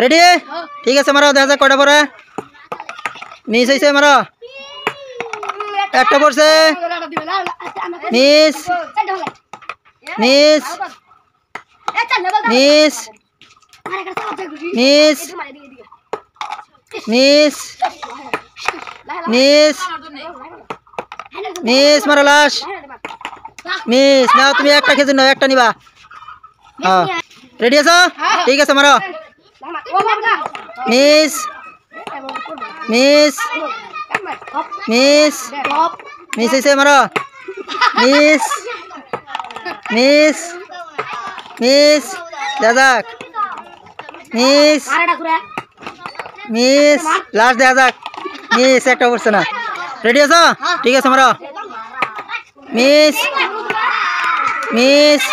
ready ठीक है मारो देखा जाए कटा पर मिस है मार एक्ट पड़से मिस मिस मिस मिस ना तुम एक खेज एक निबा रेडी आस ठीक है मारो मिस मिस मिस मिस इसे मारो मिस मिस मिस दादा मिस मिस लास्ट दादा मिस एक ओवर से ना रेडी हो ठीक है समरा मिस मिस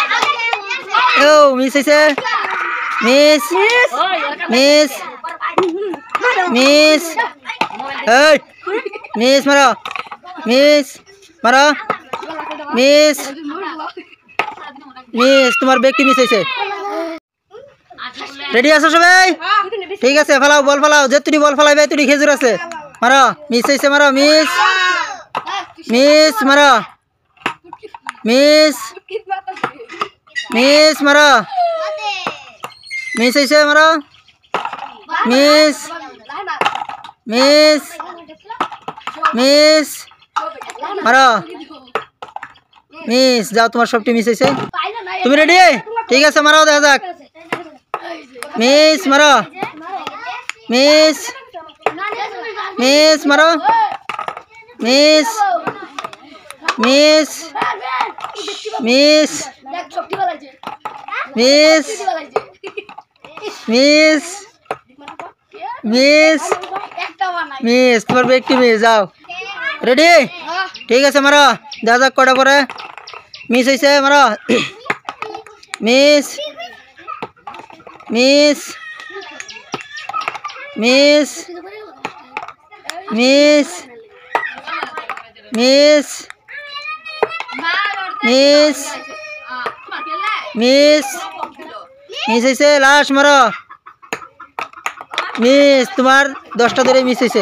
ओ मिस इसे मिस मिस মিস মারো এই মিস মারো মিস মারো মিস মিস তোমার ব্যাগ কি মিস হইছে রেডি আছো সবাই ঠিক আছে ফেলাও বলপালাও যতটি বল ফলাইবে তুই খেজুর আছে মারো মিস হইছে মারো মিস মিস মারো মিস মিস মারো মিস মারো মিস হইছে মারো মিস মিস মিস মারো মিস যাও তোমার সবটি মিছেছে তুমি রেডি ঠিক আছে মারো দেখা যাক মিস মারো মিস মিস মারো মিস মিস মিস দেখছি মিস লেখ শক্তি বাড়াইছে মিস শক্তি বাড়াইছে miss miss miss perfect miss जाओ रेडी ठीक है मारो दादा कड़ा पर मिस ऐसे मारो miss miss miss miss miss miss miss miss ऐसे लास्ट मारो মিস তোমার দশটা ধরে মিস হয়েছে